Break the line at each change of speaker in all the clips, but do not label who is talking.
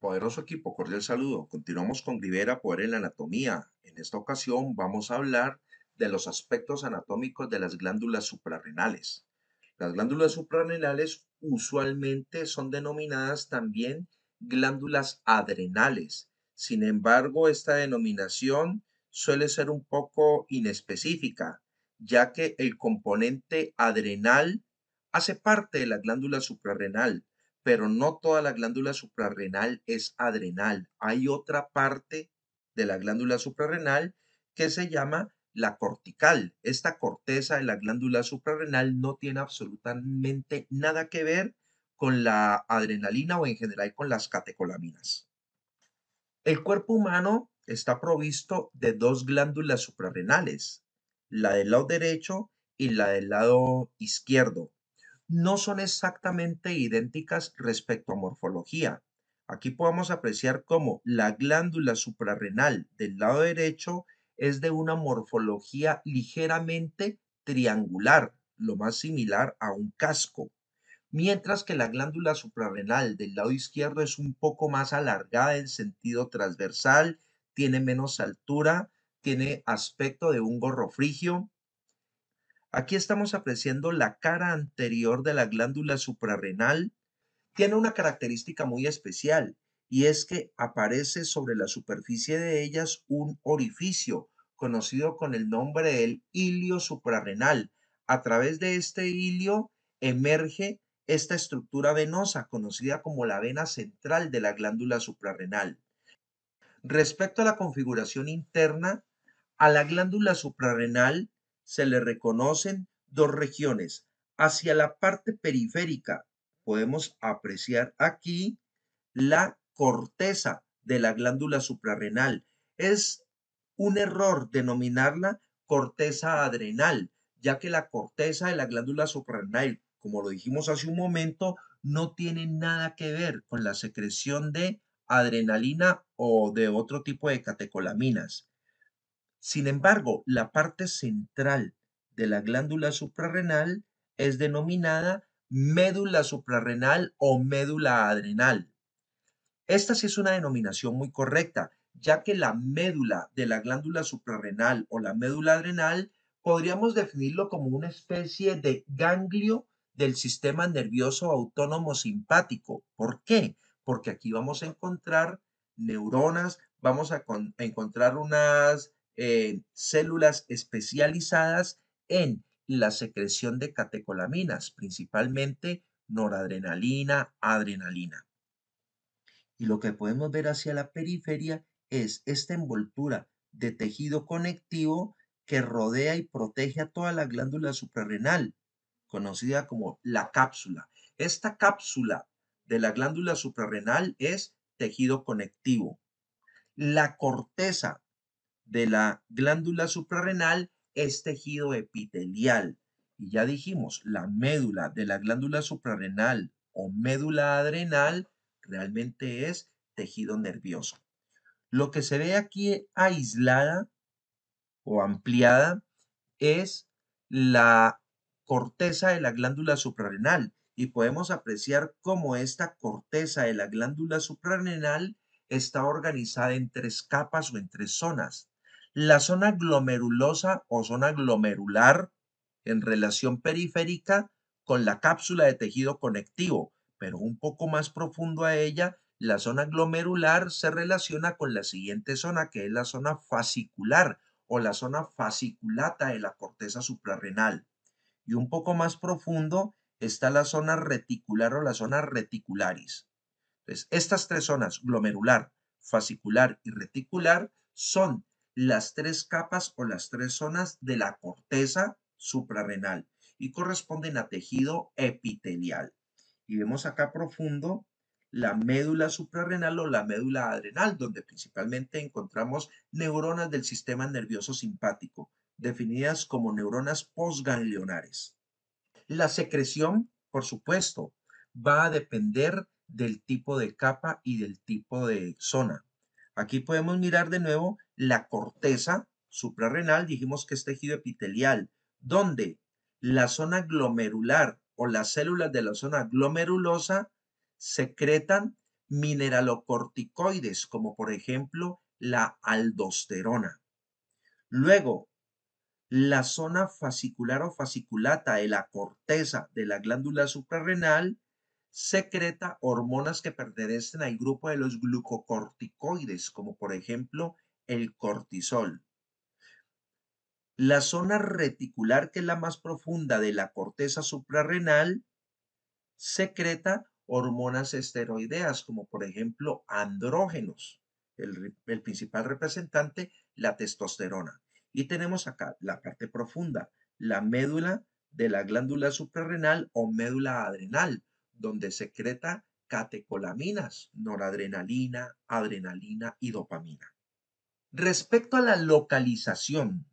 Poderoso equipo, cordial saludo. Continuamos con Rivera Poder en la Anatomía. En esta ocasión vamos a hablar de los aspectos anatómicos de las glándulas suprarrenales. Las glándulas suprarrenales usualmente son denominadas también glándulas adrenales. Sin embargo, esta denominación suele ser un poco inespecífica, ya que el componente adrenal hace parte de la glándula suprarrenal, pero no toda la glándula suprarrenal es adrenal. Hay otra parte de la glándula suprarrenal que se llama la cortical. Esta corteza de la glándula suprarrenal no tiene absolutamente nada que ver con la adrenalina o en general con las catecolaminas. El cuerpo humano está provisto de dos glándulas suprarrenales, la del lado derecho y la del lado izquierdo no son exactamente idénticas respecto a morfología. Aquí podemos apreciar cómo la glándula suprarrenal del lado derecho es de una morfología ligeramente triangular, lo más similar a un casco, mientras que la glándula suprarrenal del lado izquierdo es un poco más alargada en sentido transversal, tiene menos altura, tiene aspecto de un gorro frigio, Aquí estamos apreciando la cara anterior de la glándula suprarrenal. Tiene una característica muy especial y es que aparece sobre la superficie de ellas un orificio conocido con el nombre del ilio suprarrenal. A través de este ilio emerge esta estructura venosa conocida como la vena central de la glándula suprarrenal. Respecto a la configuración interna, a la glándula suprarrenal se le reconocen dos regiones. Hacia la parte periférica podemos apreciar aquí la corteza de la glándula suprarrenal. Es un error denominarla corteza adrenal, ya que la corteza de la glándula suprarrenal, como lo dijimos hace un momento, no tiene nada que ver con la secreción de adrenalina o de otro tipo de catecolaminas. Sin embargo, la parte central de la glándula suprarrenal es denominada médula suprarrenal o médula adrenal. Esta sí es una denominación muy correcta, ya que la médula de la glándula suprarrenal o la médula adrenal podríamos definirlo como una especie de ganglio del sistema nervioso autónomo simpático. ¿Por qué? Porque aquí vamos a encontrar neuronas, vamos a, encontrar unas eh, células especializadas en la secreción de catecolaminas, principalmente noradrenalina, adrenalina. Y lo que podemos ver hacia la periferia es esta envoltura de tejido conectivo que rodea y protege a toda la glándula suprarrenal, conocida como la cápsula. Esta cápsula de la glándula suprarrenal es tejido conectivo. La corteza de la glándula suprarrenal es tejido epitelial. Y ya dijimos, la médula de la glándula suprarrenal o médula adrenal realmente es tejido nervioso. Lo que se ve aquí aislada o ampliada es la corteza de la glándula suprarrenal y podemos apreciar cómo esta corteza de la glándula suprarrenal está organizada en tres capas o en tres zonas. La zona glomerulosa o zona glomerular en relación periférica con la cápsula de tejido conectivo, pero un poco más profundo a ella, la zona glomerular se relaciona con la siguiente zona, que es la zona fascicular o la zona fasciculata de la corteza suprarrenal. Y un poco más profundo está la zona reticular o la zona reticularis. Entonces, estas tres zonas, glomerular, fascicular y reticular, son las tres capas o las tres zonas de la corteza suprarrenal y corresponden a tejido epitelial. Y vemos acá profundo la médula suprarrenal o la médula adrenal, donde principalmente encontramos neuronas del sistema nervioso simpático, definidas como neuronas posganglionares. La secreción, por supuesto, va a depender del tipo de capa y del tipo de zona. Aquí podemos mirar de nuevo la corteza suprarrenal dijimos que es tejido epitelial, donde la zona glomerular o las células de la zona glomerulosa secretan mineralocorticoides, como por ejemplo la aldosterona. Luego, la zona fascicular o fasciculata de eh, la corteza de la glándula suprarrenal secreta hormonas que pertenecen al grupo de los glucocorticoides, como por ejemplo el cortisol. La zona reticular, que es la más profunda de la corteza suprarrenal, secreta hormonas esteroideas, como por ejemplo andrógenos, el, principal representante, la testosterona. Y tenemos acá la parte profunda, la médula de la glándula suprarrenal o médula adrenal, donde secreta catecolaminas, noradrenalina, adrenalina y dopamina. Respecto a la localización,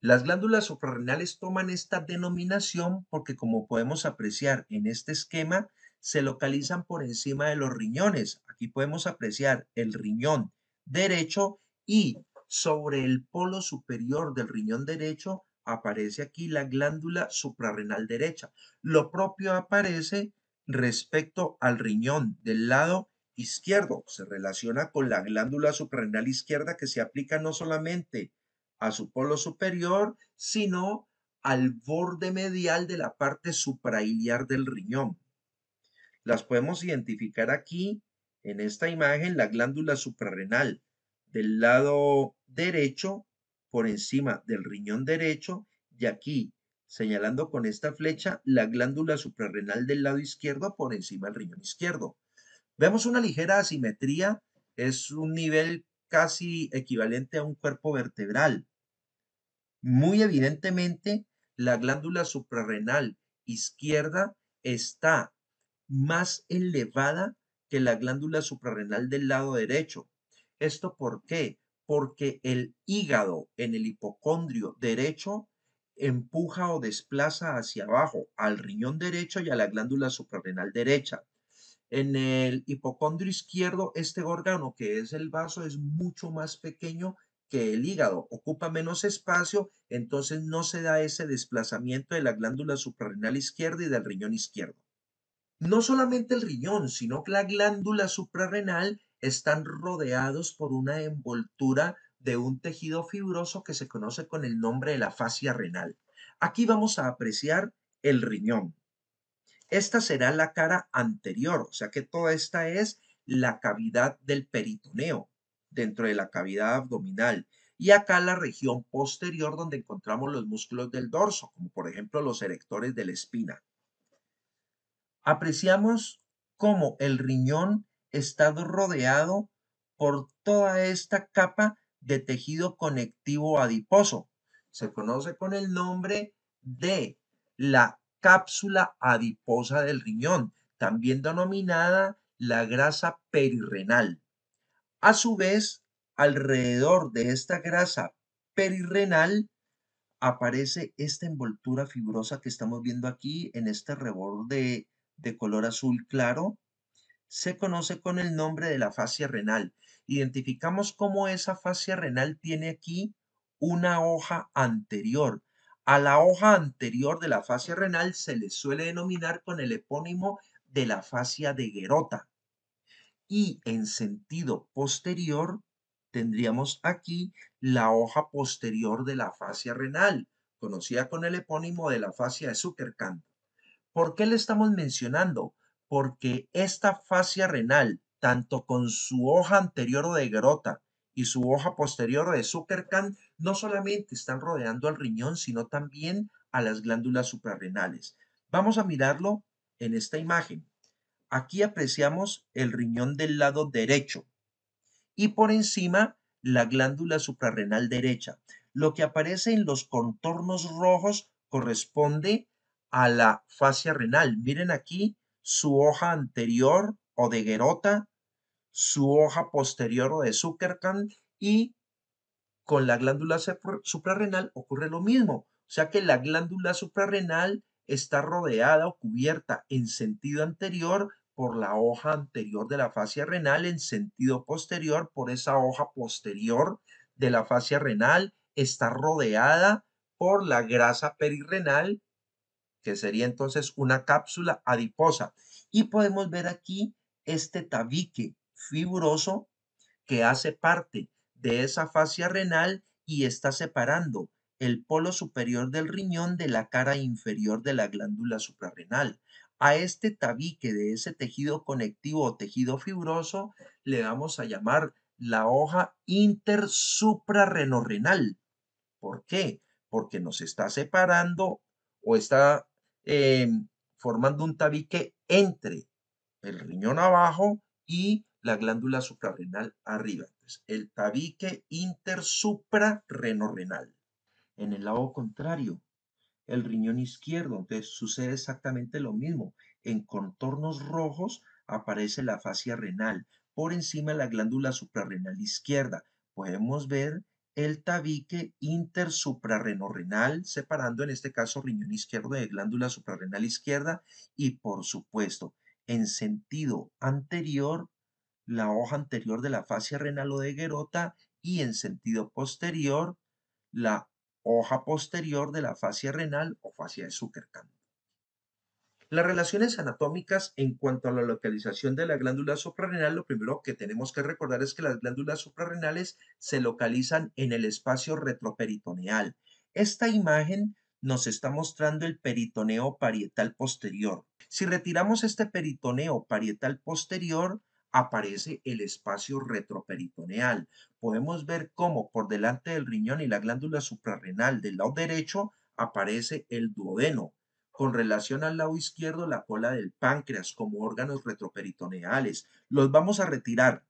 las glándulas suprarrenales toman esta denominación porque, como podemos apreciar en este esquema, se localizan por encima de los riñones. Aquí podemos apreciar el riñón derecho y sobre el polo superior del riñón derecho aparece aquí la glándula suprarrenal derecha. Lo propio aparece respecto al riñón del lado izquierdo. Se relaciona con la glándula suprarrenal izquierda que se aplica no solamente a su polo superior, sino al borde medial de la parte suprailiar del riñón. Las podemos identificar aquí, en esta imagen, la glándula suprarrenal del lado derecho, por encima del riñón derecho, y aquí, señalando con esta flecha, la glándula suprarrenal del lado izquierdo por encima del riñón izquierdo. Vemos una ligera asimetría, es un nivel casi equivalente a un cuerpo vertebral. Muy evidentemente, la glándula suprarrenal izquierda está más elevada que la glándula suprarrenal del lado derecho. ¿Esto por qué? Porque el hígado en el hipocondrio derecho empuja o desplaza hacia abajo al riñón derecho y a la glándula suprarrenal derecha. En el hipocondrio izquierdo, este órgano que es el vaso es mucho más pequeño que el hígado, ocupa menos espacio, entonces no se da ese desplazamiento de la glándula suprarrenal izquierda y del riñón izquierdo. No solamente el riñón, sino que la glándula suprarrenal están rodeados por una envoltura de un tejido fibroso que se conoce con el nombre de la fascia renal. Aquí vamos a apreciar el riñón. Esta será la cara anterior, o sea que toda esta es la cavidad del peritoneo dentro de la cavidad abdominal. Y acá la región posterior donde encontramos los músculos del dorso, como por ejemplo los erectores de la espina. Apreciamos cómo el riñón está rodeado por toda esta capa de tejido conectivo adiposo. Se conoce con el nombre de la cápsula adiposa del riñón, también denominada la grasa perirrenal. A su vez, alrededor de esta grasa perirrenal aparece esta envoltura fibrosa que estamos viendo aquí en este reborde de color azul claro. Se conoce con el nombre de la fascia renal. Identificamos cómo esa fascia renal tiene aquí una hoja anterior a la hoja anterior de la fascia renal se le suele denominar con el epónimo de la fascia de Gerota. Y en sentido posterior tendríamos aquí la hoja posterior de la fascia renal, conocida con el epónimo de la fascia de Zuckerkamp. ¿Por qué le estamos mencionando? Porque esta fascia renal, tanto con su hoja anterior de Gerota y su hoja posterior de Zuckerkant no solamente están rodeando al riñón, sino también a las glándulas suprarrenales. Vamos a mirarlo en esta imagen. Aquí apreciamos el riñón del lado derecho y por encima la glándula suprarrenal derecha. Lo que aparece en los contornos rojos corresponde a la fascia renal. Miren aquí su hoja anterior o de guerota su hoja posterior o de Zuckerkand y con la glándula suprarrenal ocurre lo mismo. O sea que la glándula suprarrenal está rodeada o cubierta en sentido anterior por la hoja anterior de la fascia renal, en sentido posterior por esa hoja posterior de la fascia renal, está rodeada por la grasa perirrenal, que sería entonces una cápsula adiposa. Y podemos ver aquí este tabique fibroso que hace parte de esa fascia renal y está separando el polo superior del riñón de la cara inferior de la glándula suprarrenal. A este tabique de ese tejido conectivo o tejido fibroso le vamos a llamar la hoja intersuprarrenorrenal. ¿Por qué? Porque nos está separando o está eh, formando un tabique entre el riñón abajo y la glándula suprarrenal arriba. Pues, el tabique intersuprarrenorrenal. En el lado contrario, el riñón izquierdo. Entonces sucede exactamente lo mismo. En contornos rojos aparece la fascia renal. Por encima la glándula suprarrenal izquierda. Podemos ver el tabique intersuprarrenorrenal, separando en este caso riñón izquierdo de glándula suprarrenal izquierda y por supuesto en sentido anterior la hoja anterior de la fascia renal o de Gerota y en sentido posterior la hoja posterior de la fascia renal o fascia de Zuckerkamp. Las relaciones anatómicas en cuanto a la localización de la glándula suprarrenal, lo primero que tenemos que recordar es que las glándulas suprarrenales se localizan en el espacio retroperitoneal. Esta imagen nos está mostrando el peritoneo parietal posterior. Si retiramos este peritoneo parietal posterior, aparece el espacio retroperitoneal. Podemos ver cómo por delante del riñón y la glándula suprarrenal del lado derecho aparece el duodeno. Con relación al lado izquierdo, la cola del páncreas como órganos retroperitoneales. Los vamos a retirar.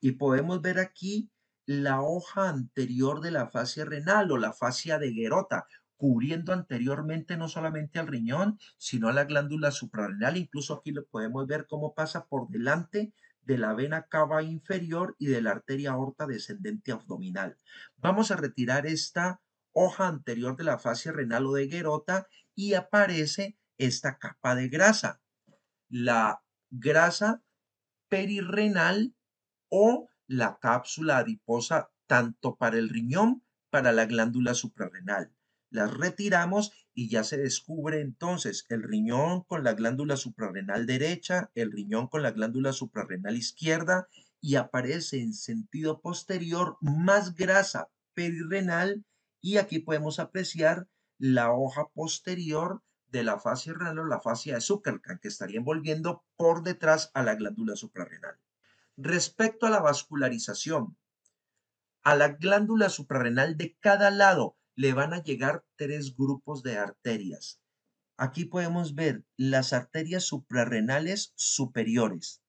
Y podemos ver aquí la hoja anterior de la fascia renal o la fascia de Guerota cubriendo anteriormente no solamente al riñón, sino a la glándula suprarrenal. Incluso aquí lo podemos ver cómo pasa por delante de la vena cava inferior y de la arteria aorta descendente abdominal. Vamos a retirar esta hoja anterior de la fascia renal o de Guerota y aparece esta capa de grasa, la grasa perirrenal o la cápsula adiposa tanto para el riñón, para la glándula suprarrenal las retiramos y ya se descubre entonces el riñón con la glándula suprarrenal derecha, el riñón con la glándula suprarrenal izquierda y aparece en sentido posterior más grasa perirrenal y aquí podemos apreciar la hoja posterior de la fascia renal o la fascia de que estaría envolviendo por detrás a la glándula suprarrenal. Respecto a la vascularización, a la glándula suprarrenal de cada lado le van a llegar tres grupos de arterias. Aquí podemos ver las arterias suprarrenales superiores.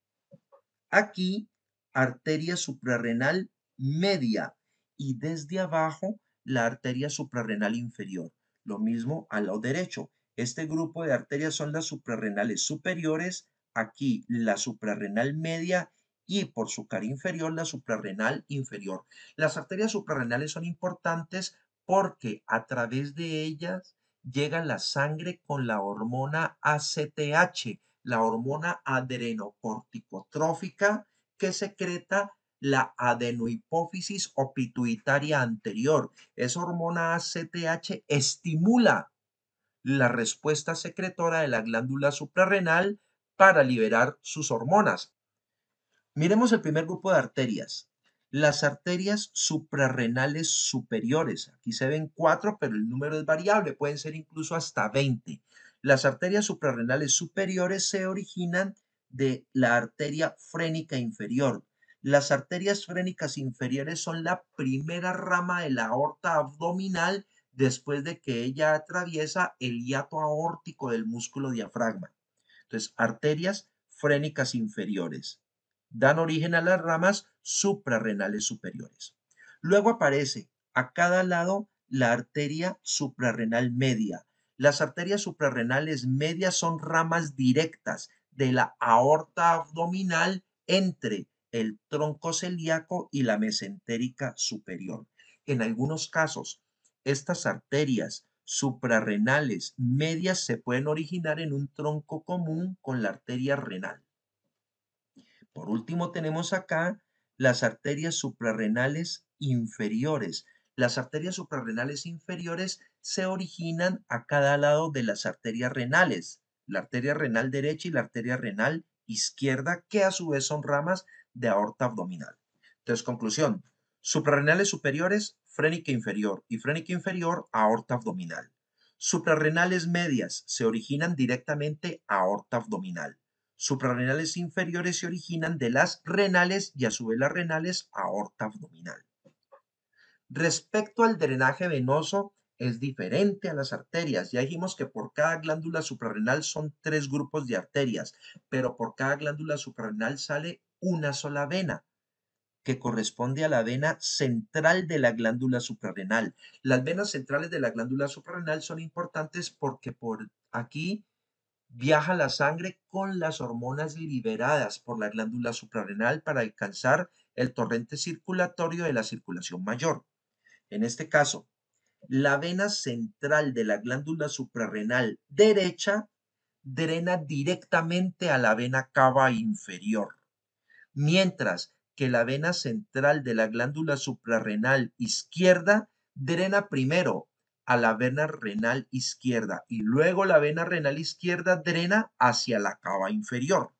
Aquí, arteria suprarrenal media y desde abajo la arteria suprarrenal inferior. Lo mismo al lado derecho. Este grupo de arterias son las suprarrenales superiores, aquí la suprarrenal media y por su cara inferior la suprarrenal inferior. Las arterias suprarrenales son importantes porque a través de ellas llega la sangre con la hormona ACTH, la hormona adrenocorticotrófica que secreta la adenohipófisis o pituitaria anterior. Esa hormona ACTH estimula la respuesta secretora de la glándula suprarrenal para liberar sus hormonas. Miremos el primer grupo de arterias. Las arterias suprarrenales superiores, aquí se ven cuatro, pero el número es variable, pueden ser incluso hasta 20. Las arterias suprarrenales superiores se originan de la arteria frénica inferior. Las arterias frénicas inferiores son la primera rama de la aorta abdominal después de que ella atraviesa el hiato aórtico del músculo diafragma. Entonces, arterias frénicas inferiores dan origen a las ramas suprarrenales superiores. Luego aparece a cada lado la arteria suprarrenal media. Las arterias suprarrenales medias son ramas directas de la aorta abdominal entre el tronco celíaco y la mesentérica superior. En algunos casos, estas arterias suprarrenales medias se pueden originar en un tronco común con la arteria renal. Por último, tenemos acá las arterias suprarrenales inferiores. Las arterias suprarrenales inferiores se originan a cada lado de las arterias renales, la arteria renal derecha y la arteria renal izquierda, que a su vez son ramas de aorta abdominal. Entonces, conclusión, suprarrenales superiores, frénica inferior y frénica inferior, aorta abdominal. Suprarrenales medias se originan directamente aorta abdominal suprarrenales inferiores se originan de las renales y a su vez las renales aorta abdominal. Respecto al drenaje venoso, es diferente a las arterias. Ya dijimos que por cada glándula suprarrenal son tres grupos de arterias, pero por cada glándula suprarrenal sale una sola vena, que corresponde a la vena central de la glándula suprarrenal. Las venas centrales de la glándula suprarrenal son importantes porque por aquí viaja la sangre con las hormonas liberadas por la glándula suprarrenal para alcanzar el torrente circulatorio de la circulación mayor. En este caso, la vena central de la glándula suprarrenal derecha drena directamente a la vena cava inferior, mientras que la vena central de la glándula suprarrenal izquierda drena primero a la vena renal izquierda y luego la vena renal izquierda drena hacia la cava inferior.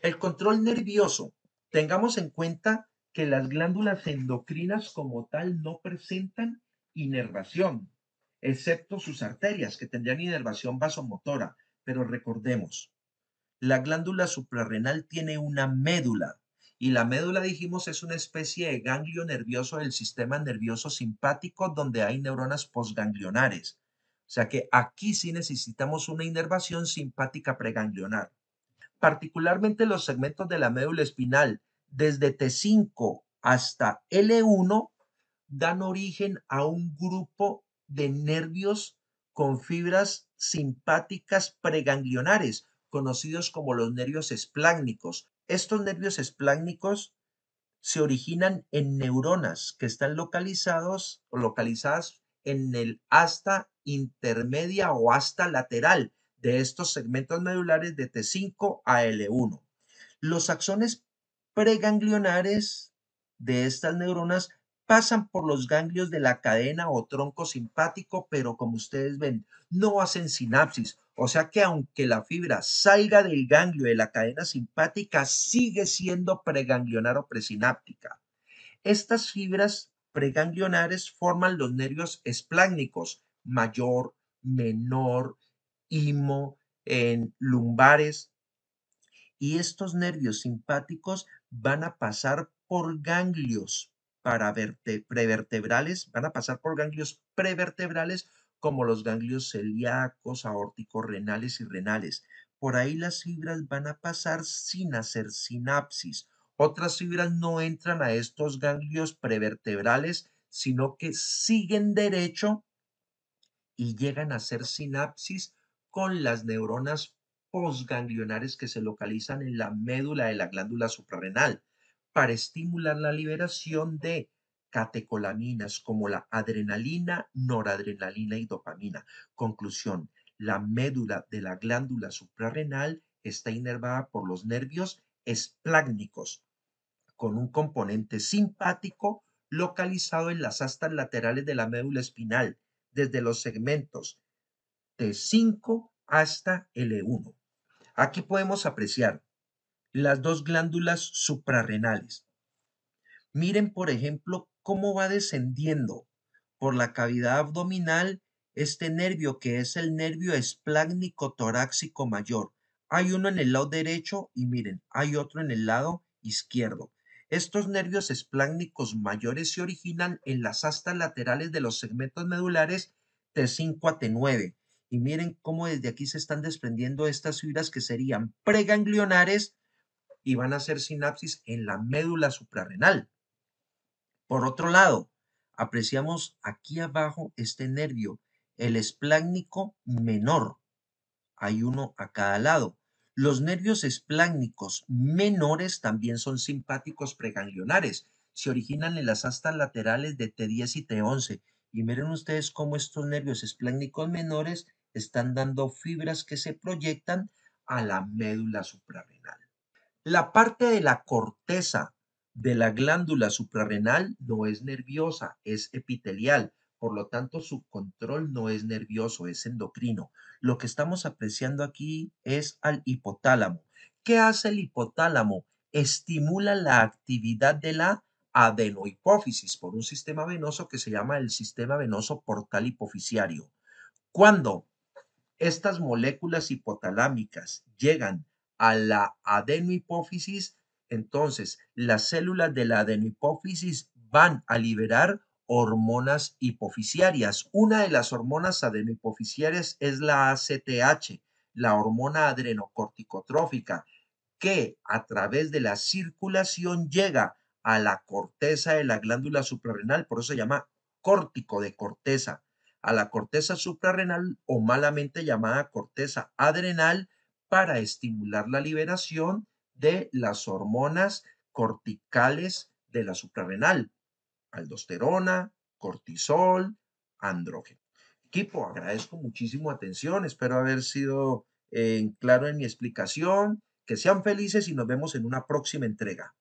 El control nervioso. Tengamos en cuenta que las glándulas endocrinas como tal no presentan inervación, excepto sus arterias que tendrían inervación vasomotora. Pero recordemos, la glándula suprarrenal tiene una médula y la médula, dijimos, es una especie de ganglio nervioso del sistema nervioso simpático donde hay neuronas posganglionares. O sea que aquí sí necesitamos una inervación simpática preganglionar. Particularmente los segmentos de la médula espinal, desde T5 hasta L1, dan origen a un grupo de nervios con fibras simpáticas preganglionares, conocidos como los nervios esplácnicos, estos nervios esplácnicos se originan en neuronas que están localizados o localizadas en el asta intermedia o asta lateral de estos segmentos medulares de T5 a L1. Los axones preganglionares de estas neuronas pasan por los ganglios de la cadena o tronco simpático, pero como ustedes ven, no hacen sinapsis o sea que aunque la fibra salga del ganglio de la cadena simpática, sigue siendo preganglionar o presináptica. Estas fibras preganglionares forman los nervios esplácnicos mayor, menor, imo, en lumbares. Y estos nervios simpáticos van a pasar por ganglios para prevertebrales, van a pasar por ganglios prevertebrales como los ganglios celíacos, aórticos renales y renales. Por ahí las fibras van a pasar sin hacer sinapsis. Otras fibras no entran a estos ganglios prevertebrales, sino que siguen derecho y llegan a hacer sinapsis con las neuronas posganglionares que se localizan en la médula de la glándula suprarrenal para estimular la liberación de catecolaminas como la adrenalina, noradrenalina y dopamina. Conclusión, la médula de la glándula suprarrenal está inervada por los nervios esplácnicos con un componente simpático localizado en las astas laterales de la médula espinal, desde los segmentos T5 hasta L1. Aquí podemos apreciar las dos glándulas suprarrenales. Miren, por ejemplo, cómo va descendiendo por la cavidad abdominal este nervio que es el nervio esplácnico torácico mayor. Hay uno en el lado derecho y miren, hay otro en el lado izquierdo. Estos nervios esplácnicos mayores se originan en las astas laterales de los segmentos medulares T5 a T9. Y miren cómo desde aquí se están desprendiendo estas fibras que serían preganglionares y van a hacer sinapsis en la médula suprarrenal. Por otro lado, apreciamos aquí abajo este nervio, el esplácnico menor. Hay uno a cada lado. Los nervios esplácnicos menores también son simpáticos preganglionares. Se originan en las astas laterales de T10 y T11. Y miren ustedes cómo estos nervios esplácnicos menores están dando fibras que se proyectan a la médula suprarrenal. La parte de la corteza de la glándula suprarrenal no es nerviosa, es epitelial. Por lo tanto, su control no es nervioso, es endocrino. Lo que estamos apreciando aquí es al hipotálamo. ¿Qué hace el hipotálamo? Estimula la actividad de la adenohipófisis por un sistema venoso que se llama el sistema venoso portal hipofisiario. Cuando estas moléculas hipotalámicas llegan a la adenohipófisis, entonces, las células de la adenohipófisis van a liberar hormonas hipoficiarias. Una de las hormonas adenohipoficiarias es la ACTH, la hormona adrenocorticotrófica, que a través de la circulación llega a la corteza de la glándula suprarrenal, por eso se llama córtico de corteza, a la corteza suprarrenal o malamente llamada corteza adrenal para estimular la liberación de las hormonas corticales de la suprarrenal, aldosterona, cortisol, andrógeno. Equipo, agradezco muchísimo atención, espero haber sido eh, claro en mi explicación, que sean felices y nos vemos en una próxima entrega.